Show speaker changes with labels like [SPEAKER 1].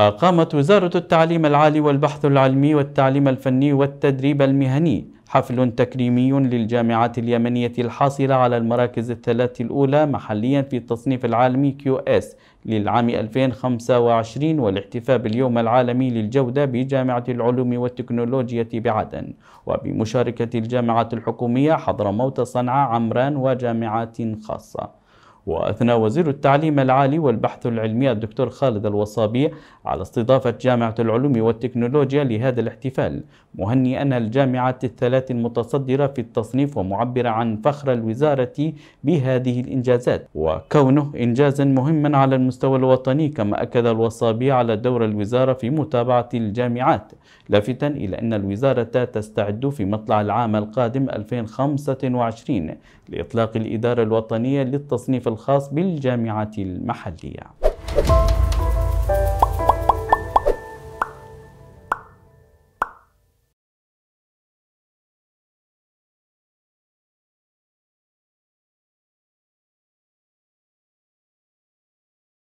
[SPEAKER 1] أقامت وزارة التعليم العالي والبحث العلمي والتعليم الفني والتدريب المهني حفل تكريمي للجامعات اليمنية الحاصلة على المراكز الثلاث الأولى محليا في التصنيف العالمي كيو اس للعام 2025 والاحتفاء باليوم العالمي للجودة بجامعة العلوم والتكنولوجيا بعدن وبمشاركة الجامعات الحكومية حضرموت صنعاء عمران وجامعات خاصة وأثنى وزير التعليم العالي والبحث العلمي الدكتور خالد الوصابي على استضافة جامعة العلوم والتكنولوجيا لهذا الاحتفال مهنئا الجامعات الثلاث المتصدرة في التصنيف ومعبرا عن فخر الوزارة بهذه الإنجازات وكونه إنجازا مهما على المستوى الوطني كما أكد الوصابي على دور الوزارة في متابعة الجامعات لافتا إلى أن الوزارة تستعد في مطلع العام القادم 2025 لإطلاق الإدارة الوطنية للتصنيف الخاص بالجامعة المحلية